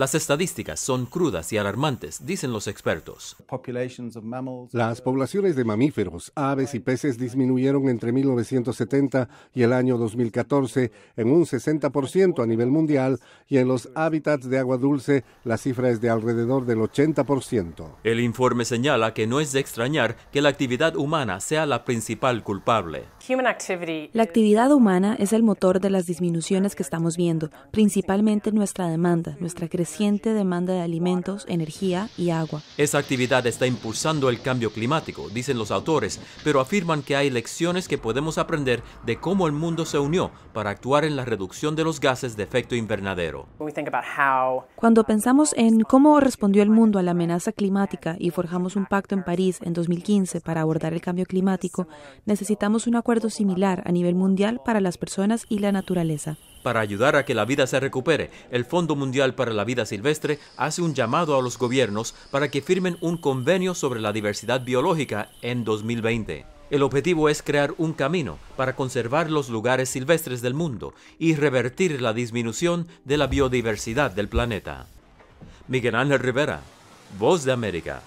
Las estadísticas son crudas y alarmantes, dicen los expertos. Las poblaciones de mamíferos, aves y peces disminuyeron entre 1970 y el año 2014 en un 60% a nivel mundial y en los hábitats de agua dulce la cifra es de alrededor del 80%. El informe señala que no es de extrañar que la actividad humana sea la principal culpable. La actividad humana es el motor de las disminuciones que estamos viendo, principalmente nuestra demanda, nuestra crecimiento demanda de alimentos, energía y agua. Esa actividad está impulsando el cambio climático, dicen los autores, pero afirman que hay lecciones que podemos aprender de cómo el mundo se unió para actuar en la reducción de los gases de efecto invernadero. Cuando pensamos en cómo respondió el mundo a la amenaza climática y forjamos un pacto en París en 2015 para abordar el cambio climático, necesitamos un acuerdo similar a nivel mundial para las personas y la naturaleza. Para ayudar a que la vida se recupere, el Fondo Mundial para la Vida Silvestre hace un llamado a los gobiernos para que firmen un convenio sobre la diversidad biológica en 2020. El objetivo es crear un camino para conservar los lugares silvestres del mundo y revertir la disminución de la biodiversidad del planeta. Miguel Ángel Rivera, Voz de América.